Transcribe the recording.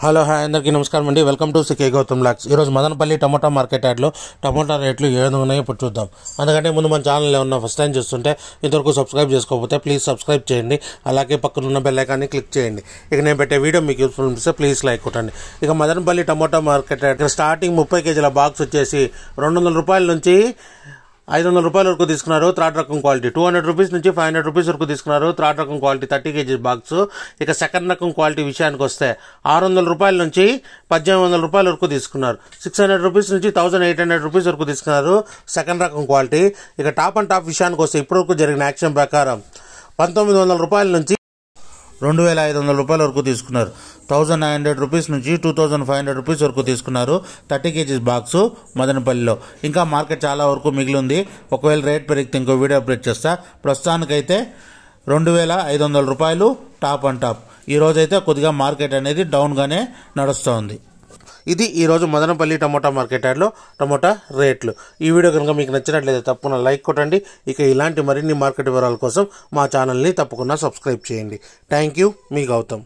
hello hi అందరికీ నమస్కారం అండి వెల్కమ్ టు సికే గౌతమ్ లాక్స్ ఈరోజు మదనపల్లి టమోటా మార్కెట్ యాడ్లో టమోటా రేట్లు ఏదైనా ఉన్నాయో ఇప్పుడు చూద్దాం అందుకంటే ముందు మన ఛానల్ ఉన్న ఫస్ట్ టైం చూస్తుంటే ఇంతవరకు సబ్స్క్రైబ్ చేసుకోకపోతే ప్లీజ్ సబ్స్క్రైబ్ చేయండి అలాగే పక్కనున్న బెల్లైకాన్ని క్లిక్ చేయండి ఇక నేను పెట్టే వీడియో మీకు యూస్ఫుల్ ఉంటే ప్లీజ్ లైక్ కొట్టండి ఇక Madanapalle tomato market yard starting ముప్పై కేజీల బాక్స్ వచ్చేసి రెండు వందల రూపాయల నుంచి ఐదు వందల రూపాయల వరకు తీసుకున్నారు థ్రాడ్ రకం క్వాలిటీ టూ హండ్రెడ్ రూపీస్ నుంచి ఫైవ్ హండ్రెడ్ రూపీస్ వరకు తీసుకున్నారు త్రాడ్ రకం క్వాలిటీ థర్టీ కేజీ బాక్స్ ఇక సెకండ్ రకం క్వాలిటీ విషయానికి వస్తే ఆరు వందల రూపాయల నుంచి పద్దెనిమిది వందల రూపాయల వరకు తీసుకున్నారు సిక్స్ హండ్రెడ్ రూపీస్ నుంచి థౌసండ్ ఎయిట్ హండ్రెడ్ రూపీస్ వరకు తీసుకున్నారు సెకండ్ రకం క్వాలిటీ ఇక టాప్ అండ్ టాప్ విషయానికి వస్తే ఇప్పటివరకు జరిగిన యాక్షన్ ప్రకారం పంతొమ్మిది వందల రూపాయల నుంచి రెండు వేల ఐదు వందల రూపాయల వరకు తీసుకున్నారు థౌజండ్ నైన్ హండ్రెడ్ రూపీస్ నుంచి two thousand five hundred rupees వరకు తీసుకున్నారు థర్టీ కేజీస్ బాక్స్ మదనపల్లిలో ఇంకా మార్కెట్ చాలా వరకు మిగిలి ఉంది ఒకవేళ రేట్ పెరిగితే ఇంకో వీడియో అప్డేట్ చేస్తా ప్రస్తుతానికైతే రెండు వేల ఐదు వందల రూపాయలు టాప్ అండ్ టాప్ ఈరోజైతే కొద్దిగా మార్కెట్ అనేది డౌన్గానే నడుస్తోంది ఇది ఈరోజు మదనపల్లి టమోటా మార్కెట్ యార్డ్లో టమోటా రేట్లు ఈ వీడియో కనుక మీకు నచ్చినట్లయితే తప్పకుండా లైక్ కొట్టండి ఇక ఇలాంటి మరిన్ని మార్కెట్ వివరాల కోసం మా ఛానల్ని తప్పకుండా సబ్స్క్రైబ్ చేయండి థ్యాంక్ యూ మీ గౌతమ్